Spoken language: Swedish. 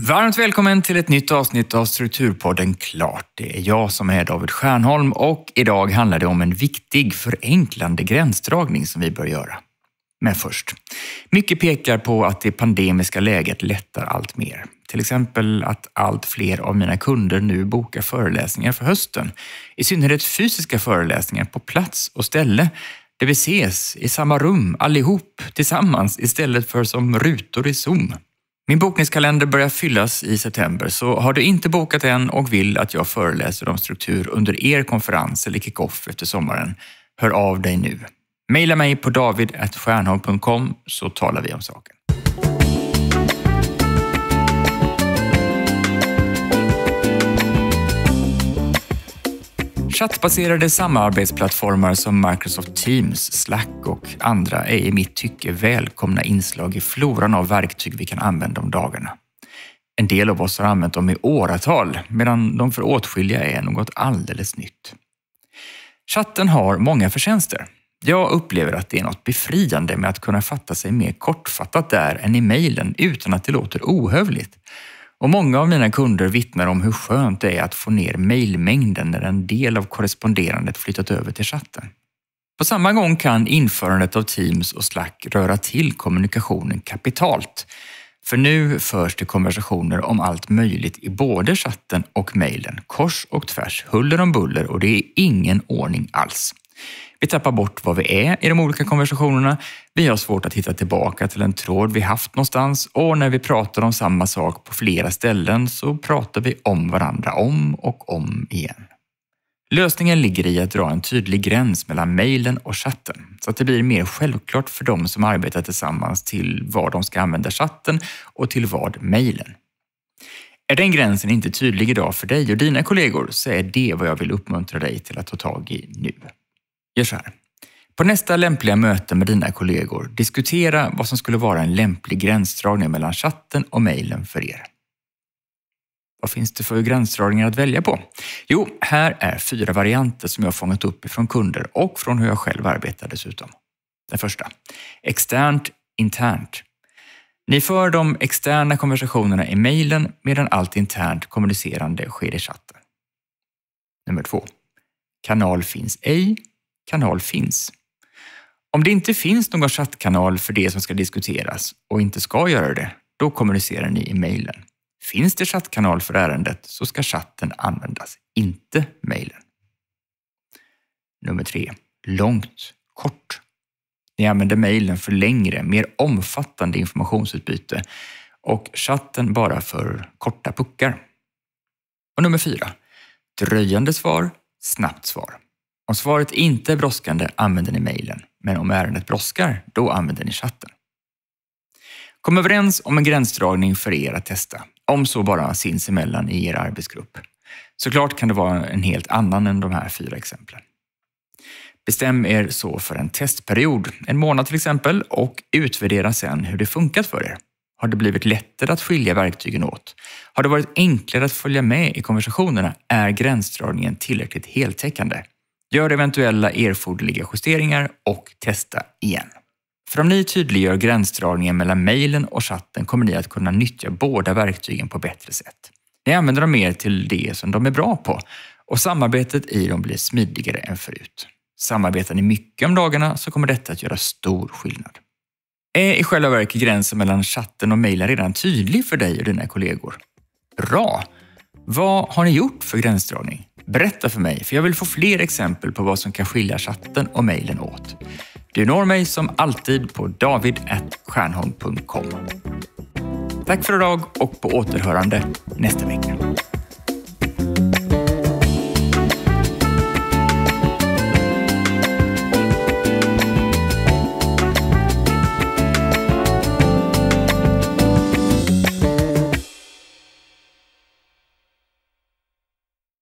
Varmt välkommen till ett nytt avsnitt av Strukturpodden Klart. Det är jag som är David Stjernholm och idag handlar det om en viktig förenklande gränsdragning som vi bör göra. Men först. Mycket pekar på att det pandemiska läget lättar allt mer. Till exempel att allt fler av mina kunder nu bokar föreläsningar för hösten. I synnerhet fysiska föreläsningar på plats och ställe där vi ses i samma rum allihop tillsammans istället för som rutor i Zoom. Min bokningskalender börjar fyllas i september, så har du inte bokat än och vill att jag föreläser om struktur under er konferens eller kick-off efter sommaren, hör av dig nu. Maila mig på david.stjernholm.com så talar vi om saken. Chattbaserade samarbetsplattformar som Microsoft Teams, Slack och andra är i mitt tycke välkomna inslag i floran av verktyg vi kan använda om dagarna. En del av oss har använt dem i åratal, medan de för åtskilliga är något alldeles nytt. Chatten har många förtjänster. Jag upplever att det är något befriande med att kunna fatta sig mer kortfattat där än i mejlen utan att det låter ohövligt och många av mina kunder vittnar om hur skönt det är att få ner mejlmängden när en del av korresponderandet flyttat över till chatten. På samma gång kan införandet av Teams och Slack röra till kommunikationen kapitalt. För nu förs det konversationer om allt möjligt i både chatten och mejlen, kors och tvärs, huller om buller och det är ingen ordning alls. Vi tappar bort vad vi är i de olika konversationerna. Vi har svårt att hitta tillbaka till en tråd vi haft någonstans och när vi pratar om samma sak på flera ställen så pratar vi om varandra om och om igen. Lösningen ligger i att dra en tydlig gräns mellan mejlen och chatten så att det blir mer självklart för dem som arbetar tillsammans till vad de ska använda chatten och till vad mejlen. Är den gränsen inte tydlig idag för dig och dina kollegor så är det vad jag vill uppmuntra dig till att ta tag i nu. Gör så här. På nästa lämpliga möte med dina kollegor, diskutera vad som skulle vara en lämplig gränsdragning mellan chatten och mejlen för er. Vad finns det för gränsdragningar att välja på? Jo, här är fyra varianter som jag fångat upp ifrån kunder och från hur jag själv arbetar dessutom. Den första. Externt, internt. Ni för de externa konversationerna i mejlen medan allt internt kommunicerande sker i chatten. Nummer två. Kanal finns ej kanal finns. Om det inte finns någon chattkanal för det som ska diskuteras och inte ska göra det, då kommunicerar ni i mejlen. Finns det chattkanal för ärendet så ska chatten användas, inte mejlen. Nummer tre, Långt, kort. Ni använder mejlen för längre, mer omfattande informationsutbyte och chatten bara för korta puckar. Och nummer fyra, Dröjande svar, snabbt svar. Om svaret inte är brådskande använder ni mejlen, men om ärendet brådskar, då använder ni chatten. Kom överens om en gränsdragning för er att testa, om så bara sinsemellan i er arbetsgrupp. Såklart kan det vara en helt annan än de här fyra exemplen. Bestäm er så för en testperiod, en månad till exempel, och utvärdera sen hur det funkat för er. Har det blivit lättare att skilja verktygen åt? Har det varit enklare att följa med i konversationerna? Är gränsdragningen tillräckligt heltäckande? Gör eventuella erforderliga justeringar och testa igen. För om ni tydliggör gränsdragningen mellan mejlen och chatten kommer ni att kunna nyttja båda verktygen på bättre sätt. Ni använder dem mer till det som de är bra på och samarbetet i dem blir smidigare än förut. Samarbetar ni mycket om dagarna så kommer detta att göra stor skillnad. Är i själva verket gränsen mellan chatten och mejlen redan tydlig för dig och dina kollegor? Bra! Vad har ni gjort för gränsdragning? Berätta för mig, för jag vill få fler exempel på vad som kan skilja chatten och mejlen åt. Du når mig som alltid på david.stjernholm.com. Tack för idag och på återhörande nästa vecka.